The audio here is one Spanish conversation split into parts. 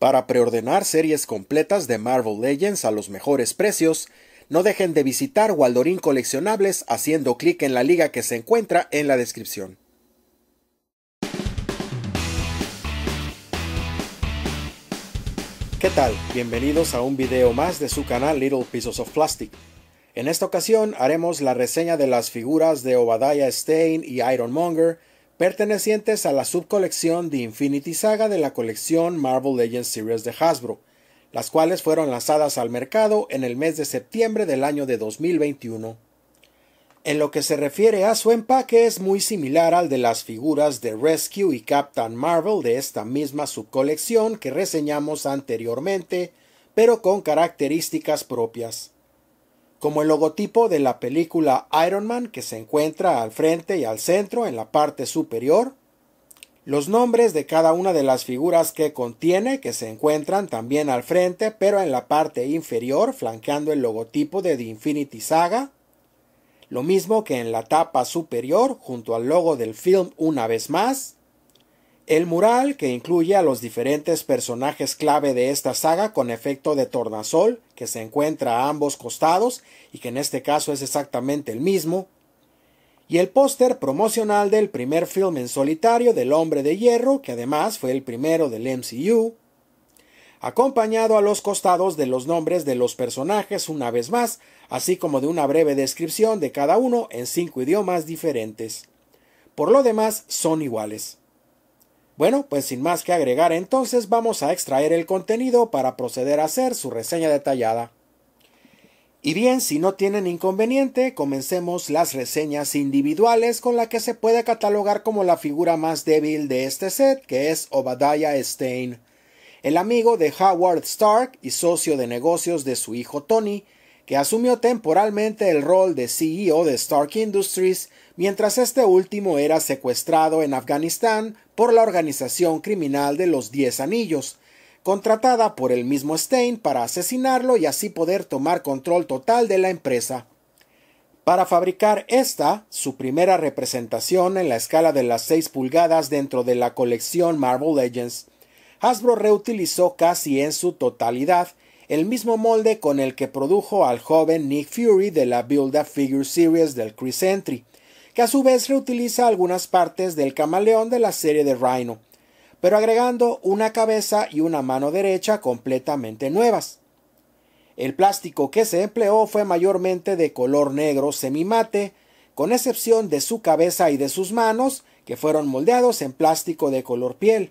Para preordenar series completas de Marvel Legends a los mejores precios, no dejen de visitar Waldorín Coleccionables haciendo clic en la liga que se encuentra en la descripción. ¿Qué tal? Bienvenidos a un video más de su canal Little Pieces of Plastic. En esta ocasión haremos la reseña de las figuras de Obadiah Stane y Ironmonger pertenecientes a la subcolección de Infinity Saga de la colección Marvel Legends Series de Hasbro, las cuales fueron lanzadas al mercado en el mes de septiembre del año de 2021. En lo que se refiere a su empaque es muy similar al de las figuras de Rescue y Captain Marvel de esta misma subcolección que reseñamos anteriormente, pero con características propias como el logotipo de la película Iron Man que se encuentra al frente y al centro en la parte superior, los nombres de cada una de las figuras que contiene que se encuentran también al frente pero en la parte inferior flanqueando el logotipo de The Infinity Saga, lo mismo que en la tapa superior junto al logo del film una vez más, el mural, que incluye a los diferentes personajes clave de esta saga con efecto de tornasol, que se encuentra a ambos costados y que en este caso es exactamente el mismo, y el póster promocional del primer film en solitario del Hombre de Hierro, que además fue el primero del MCU, acompañado a los costados de los nombres de los personajes una vez más, así como de una breve descripción de cada uno en cinco idiomas diferentes. Por lo demás, son iguales. Bueno, pues sin más que agregar entonces vamos a extraer el contenido para proceder a hacer su reseña detallada. Y bien, si no tienen inconveniente, comencemos las reseñas individuales con la que se puede catalogar como la figura más débil de este set, que es Obadiah Stein, el amigo de Howard Stark y socio de negocios de su hijo Tony, que asumió temporalmente el rol de CEO de Stark Industries mientras este último era secuestrado en Afganistán por la organización criminal de los Diez Anillos, contratada por el mismo Stein para asesinarlo y así poder tomar control total de la empresa. Para fabricar esta, su primera representación en la escala de las 6 pulgadas dentro de la colección Marvel Legends, Hasbro reutilizó casi en su totalidad el mismo molde con el que produjo al joven Nick Fury de la Build a Figure Series del Chris que a su vez reutiliza algunas partes del camaleón de la serie de Rhino, pero agregando una cabeza y una mano derecha completamente nuevas. El plástico que se empleó fue mayormente de color negro semimate, con excepción de su cabeza y de sus manos, que fueron moldeados en plástico de color piel.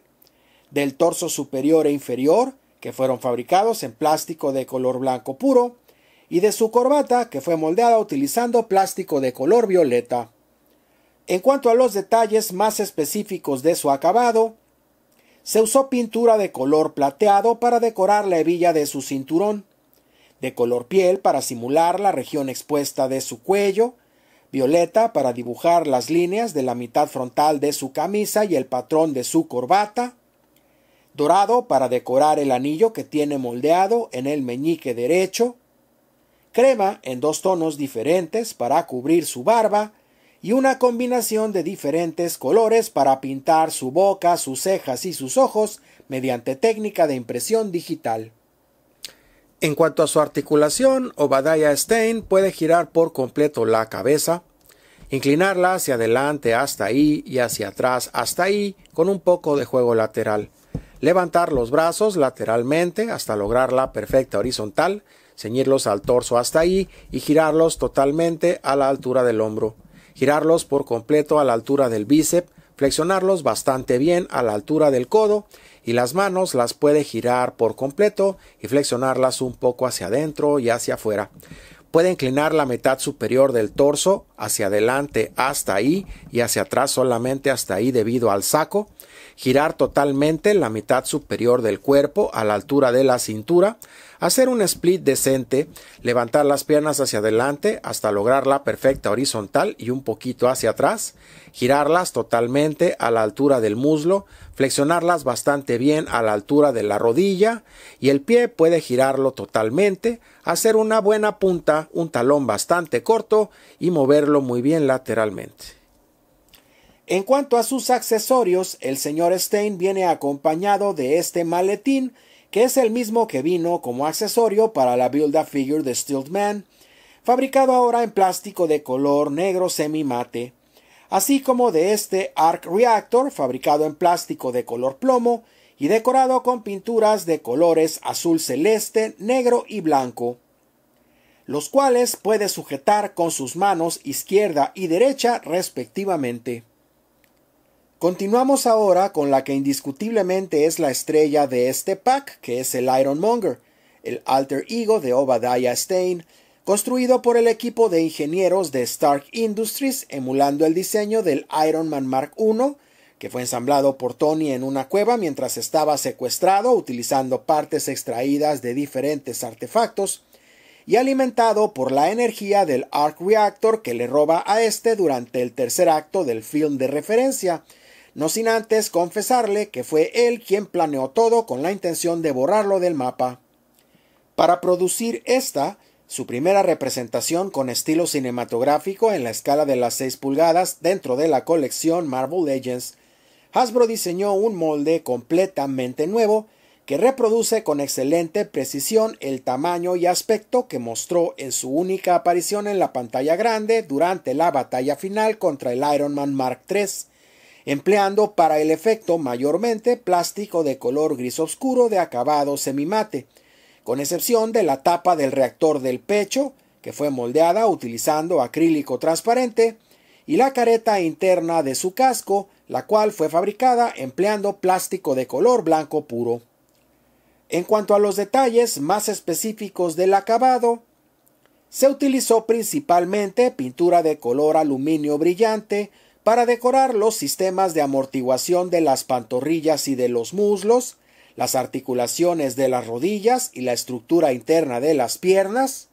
Del torso superior e inferior que fueron fabricados en plástico de color blanco puro, y de su corbata, que fue moldeada utilizando plástico de color violeta. En cuanto a los detalles más específicos de su acabado, se usó pintura de color plateado para decorar la hebilla de su cinturón, de color piel para simular la región expuesta de su cuello, violeta para dibujar las líneas de la mitad frontal de su camisa y el patrón de su corbata, dorado para decorar el anillo que tiene moldeado en el meñique derecho, crema en dos tonos diferentes para cubrir su barba y una combinación de diferentes colores para pintar su boca, sus cejas y sus ojos mediante técnica de impresión digital. En cuanto a su articulación, Obadiah Stein puede girar por completo la cabeza, inclinarla hacia adelante hasta ahí y hacia atrás hasta ahí con un poco de juego lateral. Levantar los brazos lateralmente hasta lograr la perfecta horizontal, ceñirlos al torso hasta ahí y girarlos totalmente a la altura del hombro. Girarlos por completo a la altura del bíceps, flexionarlos bastante bien a la altura del codo y las manos las puede girar por completo y flexionarlas un poco hacia adentro y hacia afuera. Puede inclinar la mitad superior del torso hacia adelante hasta ahí y hacia atrás solamente hasta ahí debido al saco girar totalmente la mitad superior del cuerpo a la altura de la cintura, hacer un split decente, levantar las piernas hacia adelante hasta lograr la perfecta horizontal y un poquito hacia atrás, girarlas totalmente a la altura del muslo, flexionarlas bastante bien a la altura de la rodilla y el pie puede girarlo totalmente, hacer una buena punta, un talón bastante corto y moverlo muy bien lateralmente. En cuanto a sus accesorios, el señor Stein viene acompañado de este maletín, que es el mismo que vino como accesorio para la build Figure de stiltman Man, fabricado ahora en plástico de color negro semi-mate, así como de este Arc Reactor, fabricado en plástico de color plomo y decorado con pinturas de colores azul celeste, negro y blanco, los cuales puede sujetar con sus manos izquierda y derecha respectivamente. Continuamos ahora con la que indiscutiblemente es la estrella de este pack, que es el Ironmonger, el alter ego de Obadiah Stane, construido por el equipo de ingenieros de Stark Industries, emulando el diseño del Iron Man Mark I, que fue ensamblado por Tony en una cueva mientras estaba secuestrado, utilizando partes extraídas de diferentes artefactos, y alimentado por la energía del Arc Reactor que le roba a este durante el tercer acto del film de referencia, no sin antes confesarle que fue él quien planeó todo con la intención de borrarlo del mapa. Para producir esta, su primera representación con estilo cinematográfico en la escala de las 6 pulgadas dentro de la colección Marvel Legends, Hasbro diseñó un molde completamente nuevo que reproduce con excelente precisión el tamaño y aspecto que mostró en su única aparición en la pantalla grande durante la batalla final contra el Iron Man Mark III empleando para el efecto mayormente plástico de color gris oscuro de acabado semimate, con excepción de la tapa del reactor del pecho, que fue moldeada utilizando acrílico transparente, y la careta interna de su casco, la cual fue fabricada empleando plástico de color blanco puro. En cuanto a los detalles más específicos del acabado, se utilizó principalmente pintura de color aluminio brillante, para decorar los sistemas de amortiguación de las pantorrillas y de los muslos, las articulaciones de las rodillas y la estructura interna de las piernas,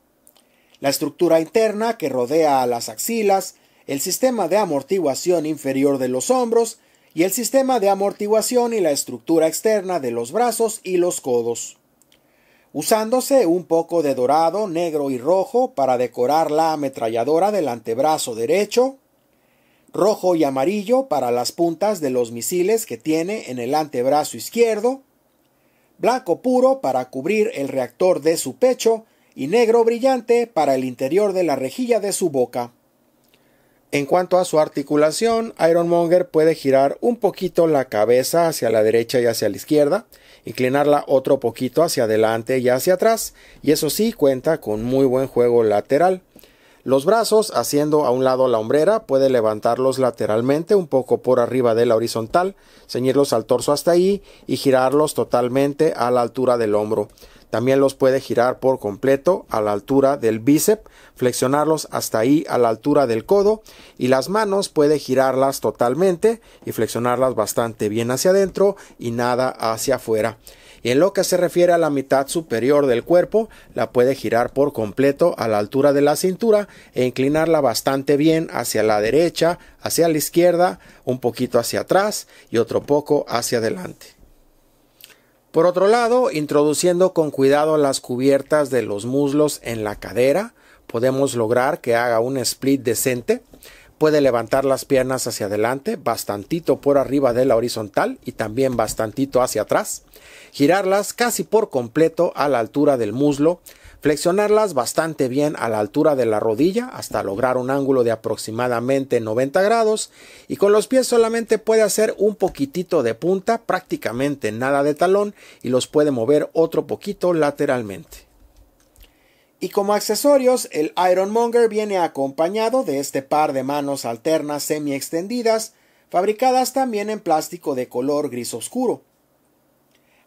la estructura interna que rodea a las axilas, el sistema de amortiguación inferior de los hombros y el sistema de amortiguación y la estructura externa de los brazos y los codos. Usándose un poco de dorado, negro y rojo para decorar la ametralladora del antebrazo derecho, rojo y amarillo para las puntas de los misiles que tiene en el antebrazo izquierdo, blanco puro para cubrir el reactor de su pecho y negro brillante para el interior de la rejilla de su boca. En cuanto a su articulación, Ironmonger puede girar un poquito la cabeza hacia la derecha y hacia la izquierda, inclinarla otro poquito hacia adelante y hacia atrás, y eso sí cuenta con muy buen juego lateral. Los brazos, haciendo a un lado la hombrera, puede levantarlos lateralmente un poco por arriba de la horizontal, ceñirlos al torso hasta ahí y girarlos totalmente a la altura del hombro. También los puede girar por completo a la altura del bíceps, flexionarlos hasta ahí a la altura del codo y las manos puede girarlas totalmente y flexionarlas bastante bien hacia adentro y nada hacia afuera y en lo que se refiere a la mitad superior del cuerpo, la puede girar por completo a la altura de la cintura e inclinarla bastante bien hacia la derecha, hacia la izquierda, un poquito hacia atrás y otro poco hacia adelante. Por otro lado, introduciendo con cuidado las cubiertas de los muslos en la cadera, podemos lograr que haga un split decente Puede levantar las piernas hacia adelante, bastantito por arriba de la horizontal y también bastantito hacia atrás. Girarlas casi por completo a la altura del muslo. Flexionarlas bastante bien a la altura de la rodilla hasta lograr un ángulo de aproximadamente 90 grados. Y con los pies solamente puede hacer un poquitito de punta, prácticamente nada de talón y los puede mover otro poquito lateralmente. Y como accesorios, el Ironmonger viene acompañado de este par de manos alternas semi extendidas, fabricadas también en plástico de color gris oscuro,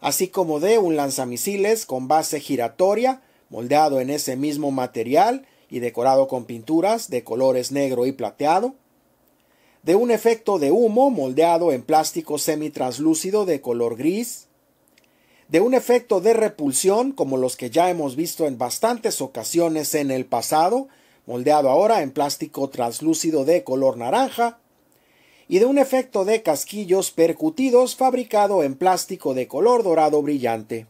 así como de un lanzamisiles con base giratoria, moldeado en ese mismo material y decorado con pinturas de colores negro y plateado, de un efecto de humo moldeado en plástico semi translúcido de color gris, de un efecto de repulsión como los que ya hemos visto en bastantes ocasiones en el pasado, moldeado ahora en plástico translúcido de color naranja, y de un efecto de casquillos percutidos fabricado en plástico de color dorado brillante.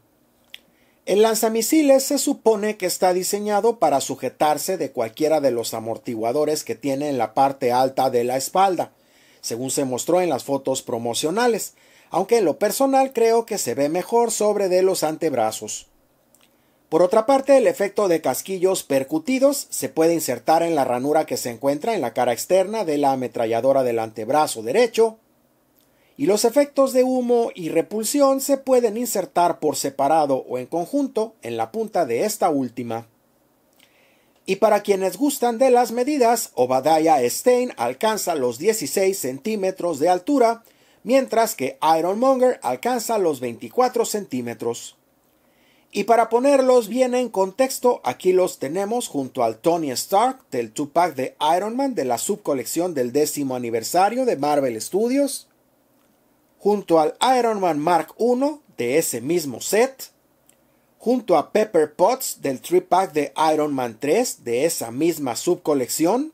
El lanzamisiles se supone que está diseñado para sujetarse de cualquiera de los amortiguadores que tiene en la parte alta de la espalda, según se mostró en las fotos promocionales, aunque en lo personal creo que se ve mejor sobre de los antebrazos. Por otra parte, el efecto de casquillos percutidos se puede insertar en la ranura que se encuentra en la cara externa de la ametralladora del antebrazo derecho, y los efectos de humo y repulsión se pueden insertar por separado o en conjunto en la punta de esta última. Y para quienes gustan de las medidas, Obadiah Stein alcanza los 16 centímetros de altura, mientras que Ironmonger alcanza los 24 centímetros. Y para ponerlos bien en contexto, aquí los tenemos junto al Tony Stark del 2-pack de Iron Man de la subcolección del décimo aniversario de Marvel Studios, junto al Iron Man Mark I de ese mismo set, junto a Pepper Potts del 3-pack de Iron Man 3 de esa misma subcolección,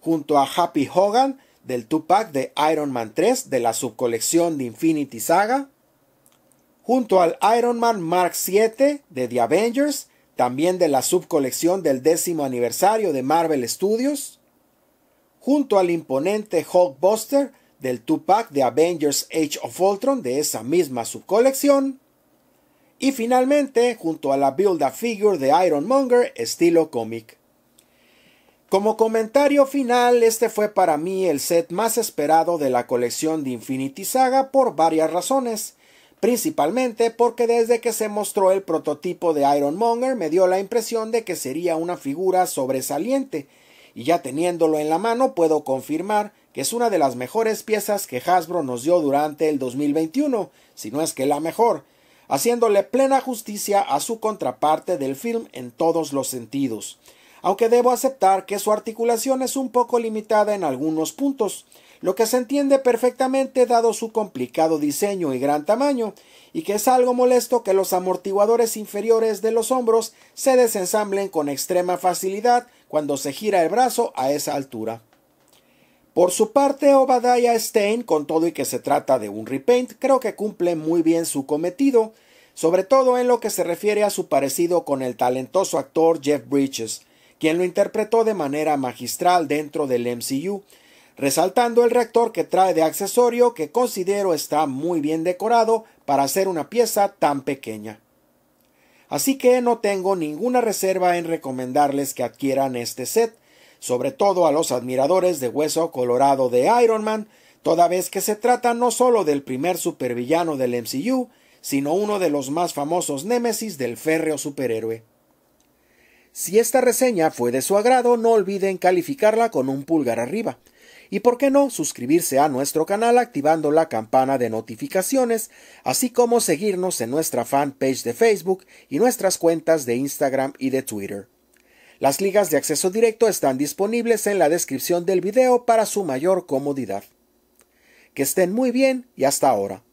junto a Happy Hogan del 2-pack de Iron Man 3 de la subcolección de Infinity Saga, junto al Iron Man Mark VII de The Avengers, también de la subcolección del décimo aniversario de Marvel Studios, junto al imponente Buster del 2-pack de Avengers Age of Ultron de esa misma subcolección, y finalmente junto a la Build a Figure de Iron Monger estilo cómic. Como comentario final, este fue para mí el set más esperado de la colección de Infinity Saga por varias razones, principalmente porque desde que se mostró el prototipo de Ironmonger me dio la impresión de que sería una figura sobresaliente, y ya teniéndolo en la mano puedo confirmar que es una de las mejores piezas que Hasbro nos dio durante el 2021, si no es que la mejor, haciéndole plena justicia a su contraparte del film en todos los sentidos aunque debo aceptar que su articulación es un poco limitada en algunos puntos, lo que se entiende perfectamente dado su complicado diseño y gran tamaño, y que es algo molesto que los amortiguadores inferiores de los hombros se desensamblen con extrema facilidad cuando se gira el brazo a esa altura. Por su parte, Obadiah Stein, con todo y que se trata de un repaint, creo que cumple muy bien su cometido, sobre todo en lo que se refiere a su parecido con el talentoso actor Jeff Bridges, quien lo interpretó de manera magistral dentro del MCU, resaltando el reactor que trae de accesorio que considero está muy bien decorado para hacer una pieza tan pequeña. Así que no tengo ninguna reserva en recomendarles que adquieran este set, sobre todo a los admiradores de Hueso Colorado de Iron Man, toda vez que se trata no solo del primer supervillano del MCU, sino uno de los más famosos némesis del férreo superhéroe. Si esta reseña fue de su agrado, no olviden calificarla con un pulgar arriba. Y por qué no, suscribirse a nuestro canal activando la campana de notificaciones, así como seguirnos en nuestra fan page de Facebook y nuestras cuentas de Instagram y de Twitter. Las ligas de acceso directo están disponibles en la descripción del video para su mayor comodidad. Que estén muy bien y hasta ahora.